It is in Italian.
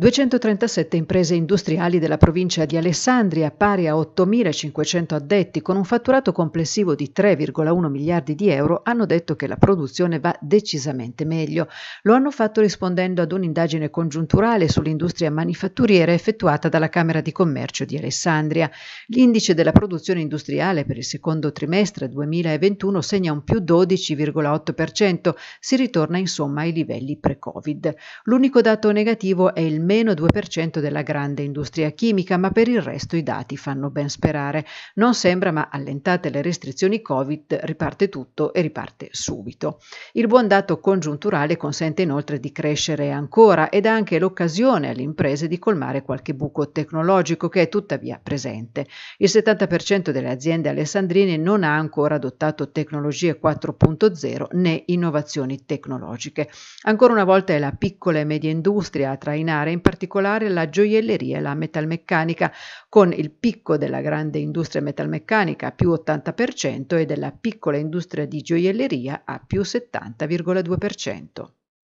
237 imprese industriali della provincia di Alessandria, pari a 8.500 addetti, con un fatturato complessivo di 3,1 miliardi di euro, hanno detto che la produzione va decisamente meglio. Lo hanno fatto rispondendo ad un'indagine congiunturale sull'industria manifatturiera effettuata dalla Camera di Commercio di Alessandria. L'indice della produzione industriale per il secondo trimestre 2021 segna un più 12,8%, si ritorna insomma ai livelli pre-Covid. L'unico dato negativo è il meno 2% della grande industria chimica, ma per il resto i dati fanno ben sperare. Non sembra, ma allentate le restrizioni Covid, riparte tutto e riparte subito. Il buon dato congiunturale consente inoltre di crescere ancora ed ha anche l'occasione alle imprese di colmare qualche buco tecnologico che è tuttavia presente. Il 70% delle aziende alessandrine non ha ancora adottato tecnologie 4.0 né innovazioni tecnologiche. Ancora una volta è la piccola e media industria a trainare studiare in particolare la gioielleria e la metalmeccanica, con il picco della grande industria metalmeccanica a più 80% e della piccola industria di gioielleria a più 70,2%.